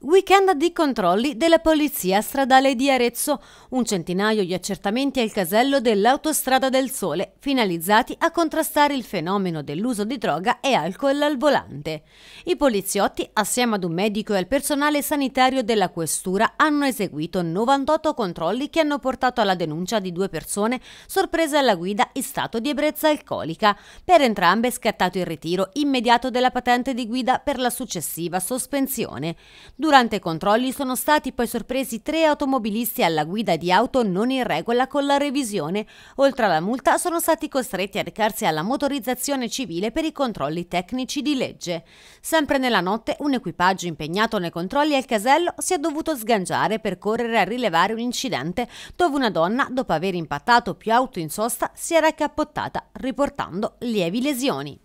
Weekend di controlli della Polizia Stradale di Arezzo, un centinaio di accertamenti al casello dell'Autostrada del Sole, finalizzati a contrastare il fenomeno dell'uso di droga e alcol al volante. I poliziotti, assieme ad un medico e al personale sanitario della questura, hanno eseguito 98 controlli che hanno portato alla denuncia di due persone sorprese alla guida in stato di ebbrezza alcolica. Per entrambe è scattato il ritiro immediato della patente di guida per la successiva sospensione. Due Durante i controlli sono stati poi sorpresi tre automobilisti alla guida di auto non in regola con la revisione. Oltre alla multa sono stati costretti a recarsi alla motorizzazione civile per i controlli tecnici di legge. Sempre nella notte un equipaggio impegnato nei controlli al casello si è dovuto sgangiare per correre a rilevare un incidente dove una donna, dopo aver impattato più auto in sosta, si era accappottata, riportando lievi lesioni.